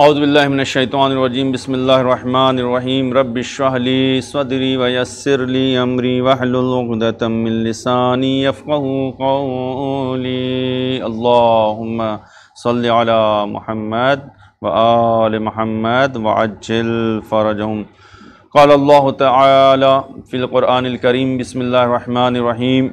अवज़बिल्लिनशैतरजीम बसमीम रबली सदरी वयसरली अमरी वहलतमिलसानी फ़ौली अल्ला महमद आल महमद वजल फ़रजम कल अल्लाह तफ़िलक़ुरानकरीम बसमीम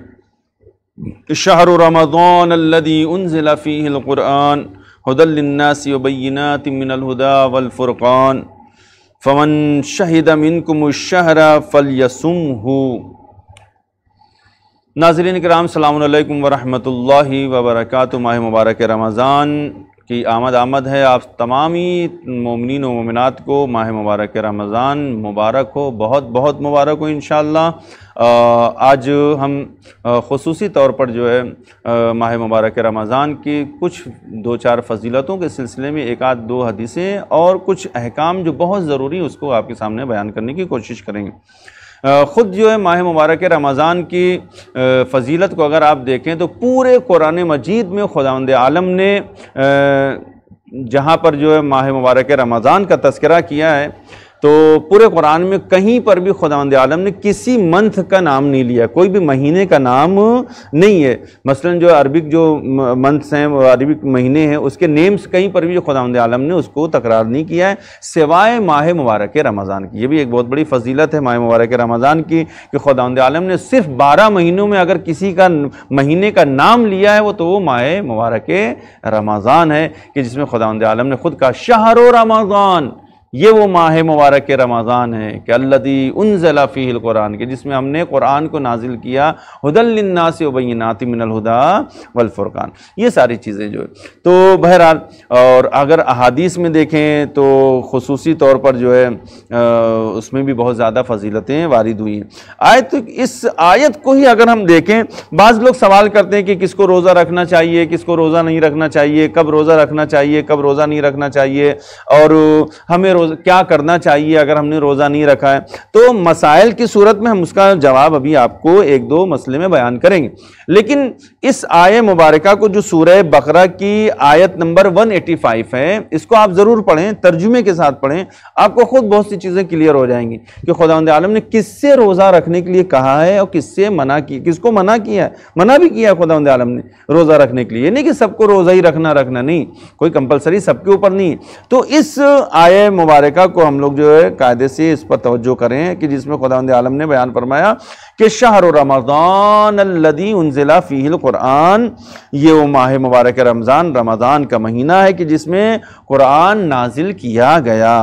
शहर उनफ़ीक़ुरआन हदलन्नासिबिनतिमिनलहुदा वलफ़ुरक़ान फ़मन शहिदमिनकुमशहरा फ़ल यसुम हो नाजरीन कराम सलामकुम वरहमल वबरक माह मुबारक रमज़ान कि आमद आमद है आप तमाम ही ममिन ममिनत को माह मुबारक रमज़ान मुबारक हो बहुत बहुत मुबारक हो इन आज हम खसूस तौर पर जो है माह मुबारक रमज़ान की कुछ दो चार फजीलतों के सिलसिले में एक आध दो हदीसें और कुछ अहकाम जो बहुत ज़रूरी उसको आपके सामने बयान करने की कोशिश करेंगे ख़ुद जो है माह मुबारक रमज़ान की फजीलत को अगर आप देखें तो पूरे कुरान मजीद में खुदांद आलम ने जहाँ पर जो है माह मुबारक रमज़ान का तस्करा किया है तो पूरे कुरान में कहीं पर भी खुदावंद आलम ने किसी मंथ का नाम नहीं लिया कोई भी महीने का नाम नहीं है मसलन जो अरबिक जो मंथ्स हैं अरबिक महीने हैं उसके नेम्स कहीं पर भी जो खुदावंद आलम ने उसको तकरार नहीं किया है सिवाय माह मुबारक रमज़ान की ये भी एक बहुत बड़ी फजीलत है माह मुबारक रमज़ान की कि खुदावंद आलम ने सिर्फ बारह महीनों में अगर किसी का महीने का नाम लिया है वो तो वो माह मुबारक रमज़ान है कि जिसमें ख़ुदांद आलम ने ख़ुद का शाहर रमज़ान ये वो माह मुबारक रमज़ान है कि अल्लदी उन ज़लाफ़ी कुरान के जिसमें हमने कुरान को नाजिल किया हदलन्ना से उबैनात मिनलहुदा वलफ़ुरक़ान ये सारी चीज़ें जो है तो बहरहाल और अगर अहादीस में देखें तो खसूस तौर पर जो है आ, उसमें भी बहुत ज़्यादा फजीलतें वारिद हुई हैं आयत तो इस आयत को ही अगर हम देखें बाज़ लोग सवाल करते हैं कि किसको रोज़ा रखना चाहिए किसको रोज़ा नहीं रखना चाहिए कब रोज़ा रखना चाहिए कब रोज़ा नहीं रखना चाहिए और हमें रोज़ क्या करना चाहिए अगर हमने रोज़ा नहीं रखा है तो मसाइल की सूरत में हम उसका जवाब अभी आपको एक दो मसले में बयान करेंगे लेकिन इस आय मुबारक को जो सूर बकरा की आयत नंबर 185 है इसको आप ज़रूर पढ़ें तर्जुमे के साथ पढ़ें आपको ख़ुद बहुत सी चीज़ें क्लियर हो जाएंगी कि खुदा आलम ने किससे रोज़ा रखने के लिए कहा है और किससे मना किया किसको मना किया है मना भी किया है खुदा आलम ने रोज़ा रखने के लिए नहीं कि सबको रोज़ा ही रखना रखना नहीं कोई कंपलसरी सबके ऊपर नहीं तो इस आय मुबारक मुबारक को हम लोग जो है कायदे से इस पर तोज्जो करें कि जिसमें खुदावंद आलम ने बयान फरमाया कि शाहर रमज़ानदी अल्लदी उनजिला फ़ील क़ुरान ये वो माह मुबारक रमज़ान रमज़ान का महीना है कि जिसमें कुरान नाजिल किया गया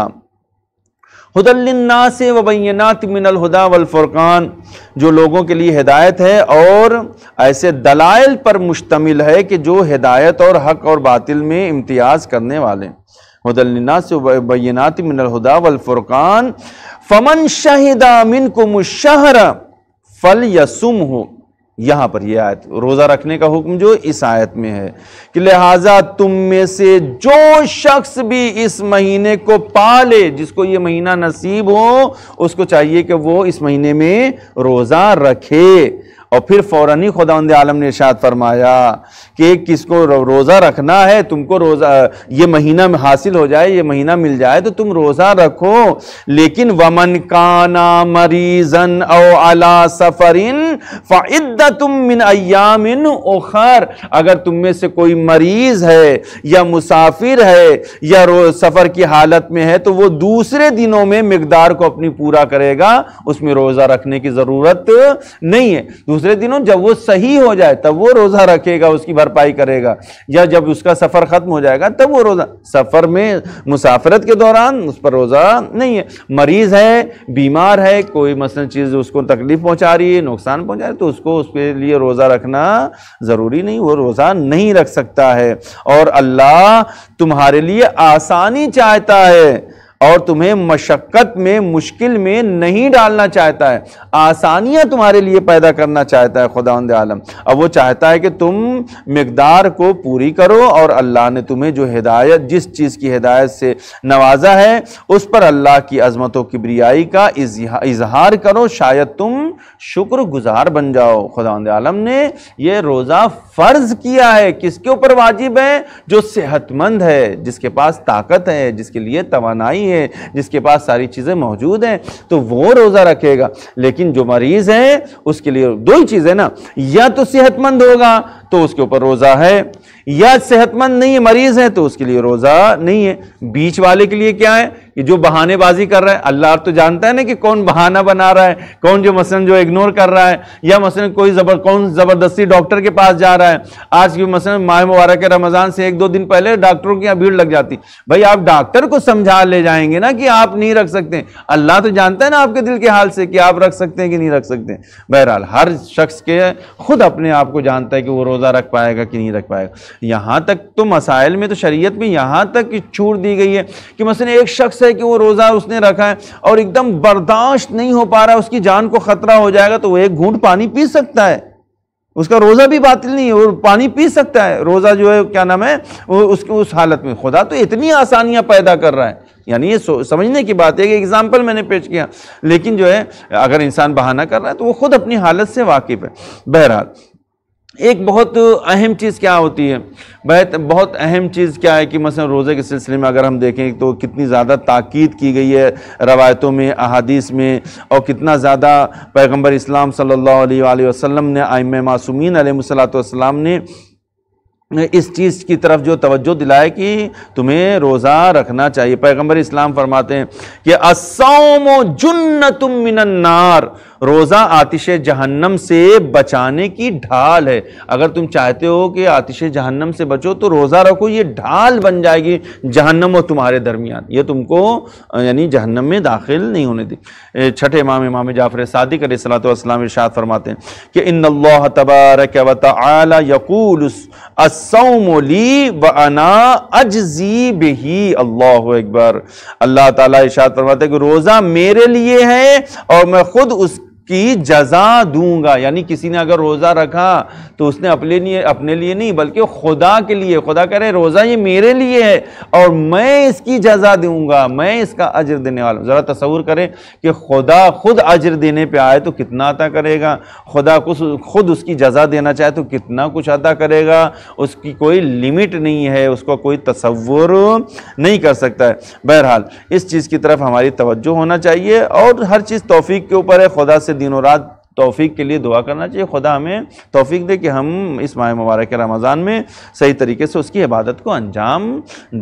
हदलन्ना से वबैनात मिनल हुदा वलफ़ुरक़ान जो लोगों के लिए हिदायत है और ऐसे दलाइल पर मुश्तमिल है कि जो हिदायत और हक और बातिल में इम्तियाज़ करने वाले हदलनासबैनात मिनलहदा वलफ़ुरक़ान फ़मन शाहिदा मिन को मुशहर फ़ल यसुम हो यहाँ पर यह आयत रोज़ा रखने का हुक्म जो इस आयत में है कि लिहाजा तुम में से जो शख्स भी इस महीने को पाले जिसको ये महीना नसीब हो उसको चाहिए कि वो इस महीने में रोज़ा रखे और फिर फ़ौरन ही खुदा आलम ने इशात फरमाया कि किसको रोज़ा रखना है तुमको रोज़ा ये महीना में हासिल हो जाए ये महीना मिल जाए तो तुम रोज़ा रखो लेकिन वमन काना मरीजन ओ अला सफ़रिन फ़ाइद्दा मिन अयामिन ओखर अगर तुम में से कोई मरीज़ है या मुसाफिर है या सफ़र की हालत में है तो वो दूसरे दिनों में मकदार को अपनी पूरा करेगा उसमें रोज़ा रखने की ज़रूरत नहीं है दूसरे दिनों जब वो सही हो जाए तब वो रोज़ा रखेगा उसकी भरपाई करेगा या जब उसका सफ़र ख़त्म हो जाएगा तब वो रोज़ा सफ़र में मुसाफरत के दौरान उस पर रोज़ा नहीं है मरीज़ है बीमार है कोई मसल चीज़ उसको तकलीफ़ पहुंचा रही है नुकसान में तो उसको उसके लिए रोज़ा रखना ज़रूरी नहीं वो रोज़ा नहीं रख सकता है और अल्लाह तुम्हारे लिए आसानी चाहता है और तुम्हें मशक्क़त में मुश्किल में नहीं डालना चाहता है आसानियाँ तुम्हारे लिए पैदा करना चाहता है खुदा आलम अब वो चाहता है कि तुम मकदार को पूरी करो और अल्लाह ने तुम्हें जो हिदायत जिस चीज़ की हिदायत से नवाजा है उस पर अल्लाह की अजमत किबरियाई का इजहार करो शायद तुम शुक्रगुजार बन जाओ खुदा आलम ने यह रोज़ा फ़र्ज़ किया है किसके ऊपर वाजिब है जो सेहतमंद है जिसके पास ताकत है जिसके लिए तोानाई नहीं है जिसके पास सारी चीज़ें मौजूद हैं तो वो रोज़ा रखेगा लेकिन जो मरीज़ है उसके लिए दो ही चीज़ें ना या तो सेहतमंद होगा तो उसके ऊपर रोज़ा है या सेहतमंद नहीं है मरीज़ है तो उसके लिए रोज़ा नहीं है बीच वाले के लिए क्या है कि जो बहानेबाजी कर रहा है अल्लाह तो जानता है ना कि कौन बहाना बना रहा है कौन जो मसलन जो इग्नोर कर रहा है या मसलन कोई जबर कौन ज़बरदस्ती डॉक्टर के पास जा रहा है आज की मसलन माह मुबारक रमज़ान से एक दो दिन पहले डॉक्टरों की यहाँ भीड़ लग जाती भाई आप डॉक्टर को समझा ले जाएंगे ना कि आप नहीं रख सकते अल्लाह तो जानता है ना आपके दिल के हाल से कि आप रख सकते हैं कि नहीं रख सकते बहरहाल हर शख्स के खुद अपने आप को जानता है कि वो रोज़ा रख पाएगा कि नहीं रख पाएगा यहां तक तो मसाइल में तो शरीयत में यहां तक छूट दी गई है कि मसलन एक शख्स है कि वो रोज़ा उसने रखा है और एकदम बर्दाश्त नहीं हो पा रहा उसकी जान को ख़तरा हो जाएगा तो वो एक घूंट पानी पी सकता है उसका रोज़ा भी बातिल नहीं है वो पानी पी सकता है रोज़ा जो है क्या नाम है वो उसके उस हालत में खुदा तो इतनी आसानियाँ पैदा कर रहा है यानी ये समझने की बात है कि एग्ज़ाम्पल मैंने पेश किया लेकिन जो है अगर इंसान बहाना कर रहा है तो वो खुद अपनी हालत से वाकिफ़ है बहरहाल एक बहुत अहम चीज़ क्या होती है बहुत बहुत अहम चीज़ क्या है कि मसलन रोज़े के सिलसिले में अगर हम देखें तो कितनी ज़्यादा ताक़ीद की गई है रवायतों में अहादीस में और कितना ज़्यादा पैगम्बर इस्लाम सल्लल्लाहु अलैहि वसल्लम ने आइम मासूमिन अलैहिस्सलाम ने इस चीज़ की तरफ जो तवज्जो दिलाए कि तुम्हें रोज़ा रखना चाहिए पैगंबर इस्लाम फरमाते हैं कि असोम जुन्न तुम मिनन्नार रोज़ा आतिश जहन्नम से बचाने की ढाल है अगर तुम चाहते हो कि आतिश जहन्नम से बचो तो रोज़ा रखो ये ढाल बन जाएगी जहन्नम और तुम्हारे दरमियान ये तुमको यानी जहन्नम में दाखिल नहीं होने दी छठे इमाम इमाम जाफर सादिक सलातम इर्शाद फरमाते हैं कि इन अल्लाह तबारक यकूल व अना बही अल्लाह अकबर अल्लाह ताला फरमाते हैं कि रोज़ा मेरे लिए है और मैं ख़ुद उस की जजा दूंगा यानी किसी ने अगर रोज़ा रखा तो उसने अपने लिए अपने लिए नहीं बल्कि खुदा के लिए खुदा कह रहे रोज़ा ये मेरे लिए है और मैं इसकी जजा दूंगा मैं इसका अजर देने वाला हूँ ज़रा तस्वूर करें कि खुदा खुद अजर देने पे आए तो कितना अदा करेगा खुदा कुछ खुद उसकी जजा देना चाहे तो कितना कुछ अदा करेगा उसकी कोई लिमिट नहीं है उसका कोई तस्वुर नहीं कर सकता है बहरहाल इस चीज़ की तरफ हमारी तवज्जो होना चाहिए और हर चीज़ तोफ़ी के ऊपर है खुदा से दिनों रात तोफ़ी के लिए दुआ करना चाहिए खुदा हमें तोफ़ी दे कि हम इस माह मुबारक रमज़ान में सही तरीके से उसकी इबादत को अंजाम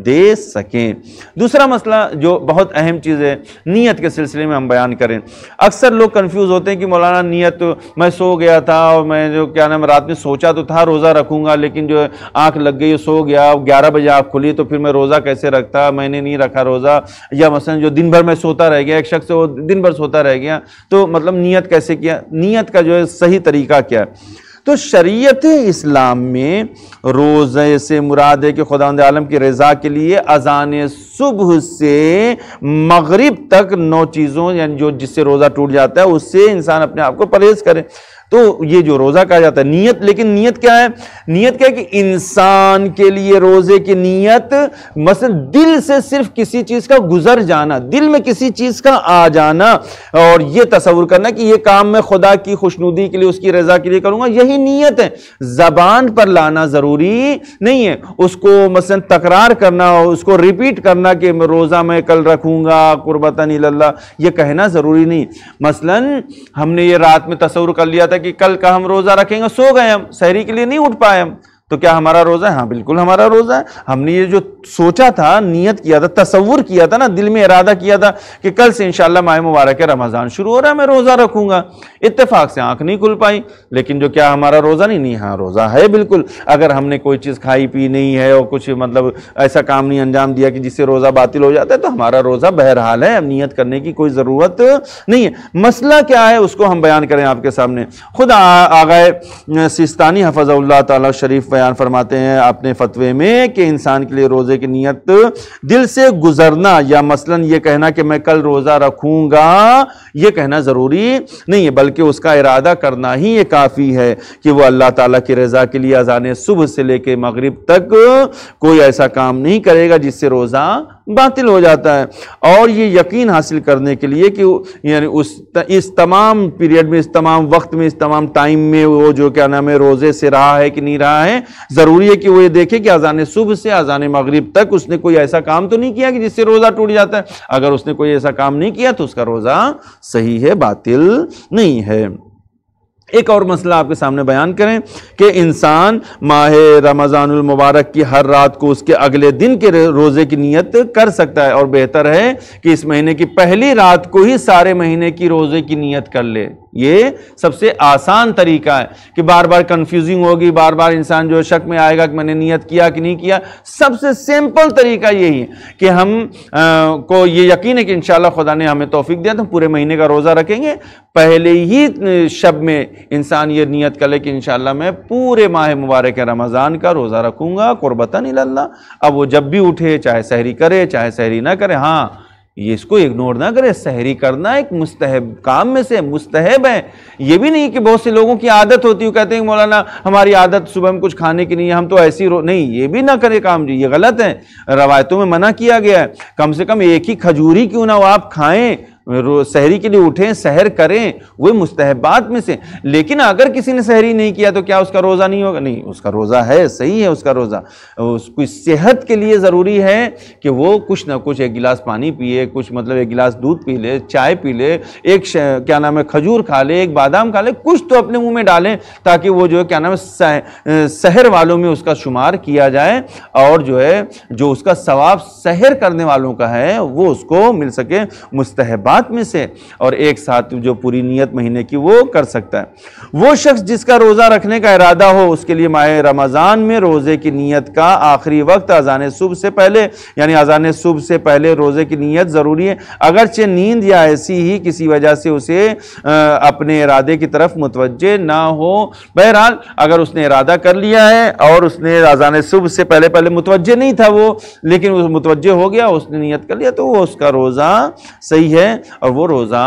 दे सकें दूसरा मसला जो बहुत अहम चीज़ है नीयत के सिलसिले में हम बयान करें अक्सर लोग कन्फ्यूज़ होते हैं कि मौलाना नीयत मैं सो गया था और मैं जो क्या नाम रात में सोचा तो था रोज़ा रखूँगा लेकिन जो आँख लग गई सो गया ग्यारह बजे आँख खुली तो फिर मैं रोज़ा कैसे रखता मैंने नहीं रखा रोज़ा या मसलन जो दिन भर में सोता रह गया एक शख्स वो दिन भर सोता रह गया तो मतलब नीयत कैसे किया नीयत का जो है सही तरीका क्या है तो शरीयत इस्लाम में रोज़े से मुराद है कि खुदा आलम की रज़ा के लिए अजान सुबह से मगरिब तक नौ चीज़ों यानी जो जिससे रोज़ा टूट जाता है उससे इंसान अपने आप को परहेज़ करे तो ये जो रोज़ा कहा जाता है नीयत लेकिन नीयत क्या है नीयत क्या है कि इंसान के लिए रोज़े की नीयत मसल दिल से सिर्फ किसी चीज़ का गुजर जाना दिल में किसी चीज़ का आ जाना और ये तस्वुर करना कि ये काम मैं खुदा की खुशनुदी के लिए उसकी रजा के लिए करूँगा यही नीयत है ज़बान पर लाना ज़रूरी नहीं है उसको मसलन तकरार करना उसको रिपीट करना कि रोज़ा मैं कल रखूँगा कुर्बता नील्ला यह कहना ज़रूरी नहीं मसलन हमने ये रात में तस्वुर कर लिया था था कि कल का हम रोज़ा रखेंगे सो गए हम शहरी के लिए नहीं उठ पाए हम तो क्या हमारा रोज़ा है हाँ बिल्कुल हमारा रोज़ा है हमने ये जो सोचा था नियत किया था तस्वुर किया था ना दिल में इरादा किया था कि कल से इंशाल्लाह माह मुबारक है रमज़ान शुरू हो रहा है मैं रोज़ा रखूँगा इत्तेफाक से आँख नहीं खुल पाई लेकिन जो क्या हमारा रोज़ा नहीं नहीं हाँ रोज़ा है बिल्कुल अगर हमने कोई चीज़ खाई पी नहीं है और कुछ मतलब ऐसा काम नहीं अंजाम दिया कि जिससे रोज़ा बातिल हो जाता है तो हमारा रोज़ा बहरहाल है अब नीयत करने की कोई ज़रूरत नहीं है मसला क्या है उसको हम बयान करें आपके सामने खुद आगा सिस्तानी हफजा तरीफ़ बयान फरमाते हैं अपने फतवे में कि इंसान के लिए रोज़े की नीयत दिल से गुजरना या मसलन ये कहना कि मैं कल रोज़ा रखूंगा ये कहना ज़रूरी नहीं है बल्कि उसका इरादा करना ही ये काफ़ी है कि वह अल्लाह ताला की रज़ा के लिए अजान सुबह से लेकर मगरब तक कोई ऐसा काम नहीं करेगा जिससे रोज़ा बातिल हो जाता है और ये यकीन हासिल करने के लिए कि यानी उस त, इस तमाम पीरियड में इस तमाम वक्त में इस तमाम टाइम में वो जो क्या नाम है रोज़े से रहा है कि नहीं रहा है ज़रूरी है कि वो ये देखे कि अजान सुबह से अजान मगरब तक उसने कोई ऐसा काम तो नहीं किया कि जिससे रोज़ा टूट जाता है अगर उसने कोई ऐसा काम नहीं किया तो उसका रोज़ा सही है बातिल नहीं है एक और मसला आपके सामने बयान करें कि इंसान माह मुबारक की हर रात को उसके अगले दिन के रोज़े की नीयत कर सकता है और बेहतर है कि इस महीने की पहली रात को ही सारे महीने की रोज़े की नीयत कर ले ये सबसे आसान तरीका है कि बार बार कंफ्यूजिंग होगी बार बार इंसान जो शक में आएगा कि मैंने नियत किया कि नहीं किया सबसे सिंपल तरीका यही है कि हम आ, को ये यकीन है कि इन खुदा ने हमें तोफीक दिया तो पूरे महीने का रोज़ा रखेंगे पहले ही शब में इंसान ये नियत कर ले कि इन मैं पूरे माह मुबारक रमज़ान का रोज़ा रखूँगा क़ुरबता ला अब वो जब भी उठे चाहे सहरी करे चाहे सहरी ना करे हाँ ये इसको इग्नोर ना करे सहरी करना एक मुस्तहब काम में से मुस्तहब है ये भी नहीं कि बहुत से लोगों की आदत होती है कहते हैं मौलाना हमारी आदत सुबह में कुछ खाने की नहीं है हम तो ऐसी रो नहीं ये भी ना करें काम जी ये गलत है रवायतों में मना किया गया है कम से कम एक ही खजूरी क्यों ना हो आप खाएं शहरी के लिए उठें सहर करें वह मुस्तहबात में से लेकिन अगर किसी ने सहरी नहीं किया तो क्या उसका रोज़ा नहीं होगा नहीं उसका रोज़ा है सही है उसका रोज़ा उसकी सेहत के लिए ज़रूरी है कि वो कुछ ना कुछ एक गिलास पानी पिए कुछ मतलब एक गिलास दूध पी ले चाय पी ले एक क्या नाम है खजूर खा ले एक बादाम खा ले कुछ तो अपने मुँह में डालें ताकि वो जो है क्या नाम है शहर वालों में उसका शुमार किया जाए और जो है जो उसका सवाब शहर करने वालों का है वो उसको मिल सके मुस्तबा सात में से और एक साथ जो पूरी नीयत महीने की वो कर सकता है वो शख्स जिसका रोज़ा रखने का इरादा हो उसके लिए माह रमज़ान में रोज़े की नीयत का आखिरी वक्त अजान सुबह से पहले यानी अजान सुबह से पहले रोज़े की नीयत ज़रूरी है अगरचे नींद या ऐसी ही किसी वजह से उसे अपने इरादे की तरफ मुतवजह ना हो बहरहाल अगर उसने इरादा कर लिया है और उसने अजान सुबह से पहले पहले मुतवजह नहीं था वो लेकिन वो मुतवजह हो गया उसने नीयत कर लिया तो वो उसका रोज़ा सही है और वो रोज़ा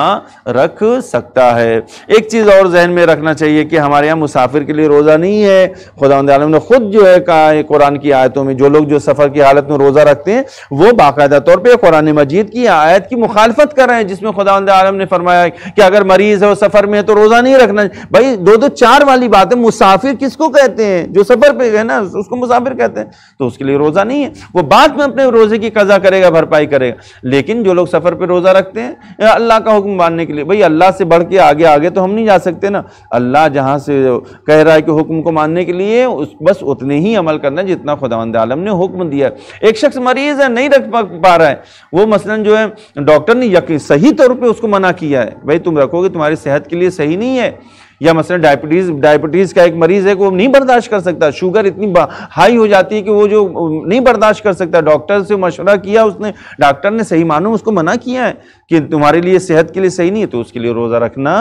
रख सकता है एक चीज़ और जहन में रखना चाहिए कि हमारे यहाँ मुसाफिर के लिए रोज़ा नहीं है खुदा आलम ने ख़ुद जो है कहा है कुरान की आयतों में जो लोग जो सफ़र की हालत में रोज़ा रखते हैं वो बाकायदा तौर पर कुरान मजीद की आयत की मुखालफत कर रहे हैं जिसमें खुदा आलम ने फरमाया कि अगर मरीज़ है सफ़र में है तो रोज़ा नहीं रखना भाई दो दो चार वाली बात है मुसाफिर किसको कहते हैं जो सफ़र पर है ना उसको मुसाफिर कहते हैं तो उसके लिए रोज़ा नहीं है वो बाद में अपने रोज़े की कज़ा करेगा भरपाई करेगा लेकिन जो लोग सफ़र पर रोज़ा रखते हैं अल्लाह का हुक्म मानने के लिए भाई अल्लाह से बढ़ के आगे आगे तो हम नहीं जा सकते ना अल्लाह जहाँ से कह रहा है कि हुक्म को मानने के लिए उस बस उतने ही अमल करना है जितना खुदावंद आलम ने हुक्म दिया है एक शख्स मरीज़ है नहीं रख पा रहा है वो मसलन जो है डॉक्टर ने सही तौर पर उसको मना किया है भाई तुम रखोगे तुम्हारी सेहत के लिए सही नहीं है या मसलन डायबिटीज़ डायबिटीज़ का एक मरीज़ है कि वो नहीं बर्दाश्त कर सकता शुगर इतनी हाई हो जाती है कि वो जो नहीं बर्दाश्त कर सकता डॉक्टर से मशवरा किया उसने डॉक्टर ने सही मानो उसको मना किया है कि तुम्हारे लिए सेहत के लिए सही नहीं है तो उसके लिए रोज़ा रखना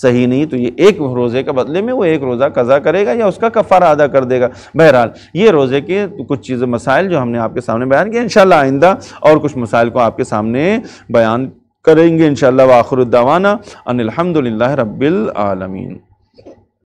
सही नहीं तो ये एक रोज़े के बदले में वो एक रोज़ा कज़ा करेगा या उसका कफ़ारा अदा कर देगा बहरहाल ये रोज़े के कुछ चीज़ें मसाइल जो हमने आपके सामने बयान किया इन आइंदा और कुछ मसाइल को आपके सामने बयान करेंगे इंशाल्लाह वाखिर दावाना अनिलहमदिल्ला रब्बिल आलमीन